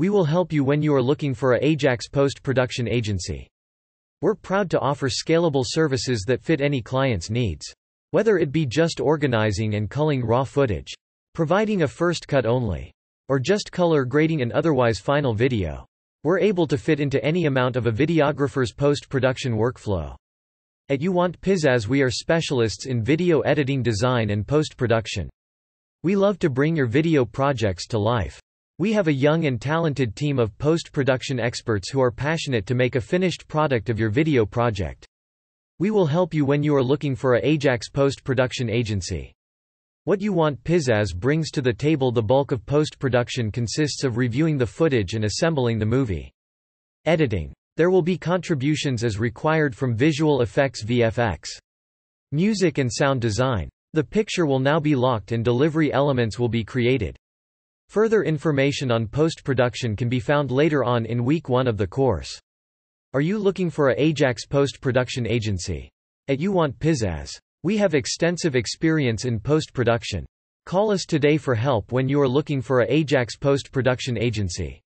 We will help you when you are looking for a Ajax post-production agency. We're proud to offer scalable services that fit any client's needs. Whether it be just organizing and culling raw footage, providing a first cut only, or just color grading an otherwise final video, we're able to fit into any amount of a videographer's post-production workflow. At You Want Pizzazz we are specialists in video editing design and post-production. We love to bring your video projects to life. We have a young and talented team of post-production experts who are passionate to make a finished product of your video project. We will help you when you are looking for a Ajax post-production agency. What You Want Pizzazz brings to the table the bulk of post-production consists of reviewing the footage and assembling the movie. Editing. There will be contributions as required from visual effects VFX. Music and sound design. The picture will now be locked and delivery elements will be created. Further information on post-production can be found later on in week 1 of the course. Are you looking for a AJAX post-production agency? At You Want Pizzazz. We have extensive experience in post-production. Call us today for help when you are looking for a AJAX post-production agency.